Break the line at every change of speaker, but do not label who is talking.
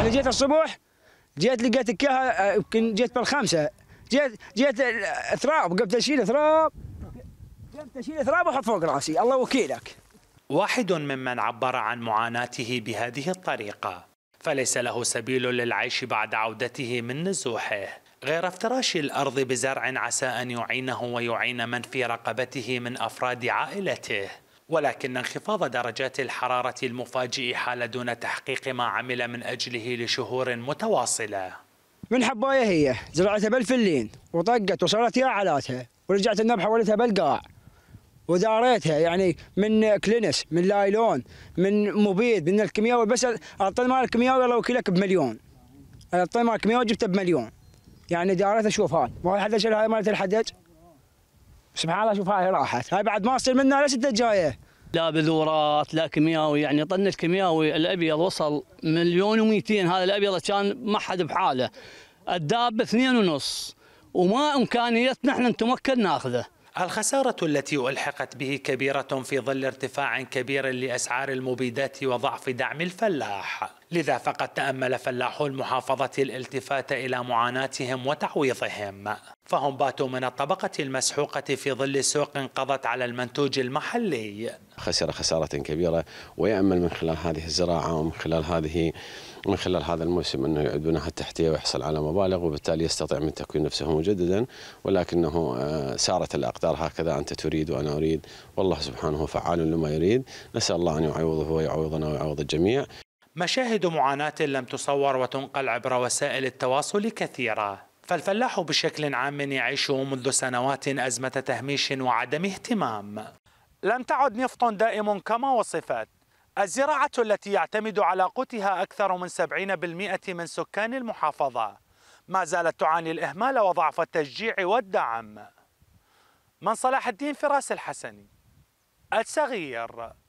انا يعني جيت الصبح جيت لقيت كاها يمكن جيت بالخمسه جيت جيت اثراب قمت اشيل اثراب قمت اشيل اثراب واحط فوق راسي الله وكيلك
واحد ممن عبر عن معاناته بهذه الطريقه فليس له سبيل للعيش بعد عودته من نزوحه غير افتراش الارض بزرع عسى ان يعينه ويعين من في رقبته من افراد عائلته ولكن انخفاض درجات الحرارة المفاجئ حال دون تحقيق ما عمل من أجله لشهور متواصلة
من حباية هي زرعتها بالفلين وطقت وصارت يا علاتها ورجعت النبحة ولتها بالقاع وداريتها يعني من كلينس من لايلون من مبيد من الكيمياوي بس الطن مال الكيمياوي الله وكيلك بمليون الطن مال الكيمياوي جبته بمليون يعني داريتها شوف هاي ما حد هاي مالت الحدج سبحان الله شوف هاي راحت هاي بعد ما اصير منها لا سته جايه
لا بذورات لا كيمياوي يعني طن الكيمياوي الابيض وصل مليون و200 هذا الابيض كان ما حد بحاله الداب اثنين ونص وما امكانيتنا احنا نتمكن ناخذه الخسارة التي ألحقت به كبيرة
في ظل ارتفاع كبير لأسعار المبيدات وضعف دعم الفلاح لذا فقد تأمل فلاحو المحافظة الالتفات إلى معاناتهم وتعويضهم فهم باتوا من الطبقة المسحوقة في ظل سوق قضت على المنتوج المحلي
خسر خسارة كبيرة ويأمل من خلال هذه الزراعة ومن خلال هذه من خلال هذا الموسم انه يعود بناحه التحتيه ويحصل على مبالغ وبالتالي يستطيع من تكوين نفسه مجددا ولكنه آه، سارت الاقدار هكذا انت تريد وانا اريد والله سبحانه فعال لما يريد نسال الله ان يعوضه ويعوضنا ويعوض الجميع مشاهد معاناة
لم تصور وتنقل عبر
وسائل التواصل كثيرة فالفلاح بشكل
عام يعيش منذ سنوات أزمة تهميش وعدم اهتمام لم تعد نفط دائم كما وصفت الزراعة التي يعتمد على قوتها أكثر من 70% من سكان المحافظة ما زالت تعاني الإهمال وضعف التشجيع والدعم من صلاح الدين فراس الحسني الصغير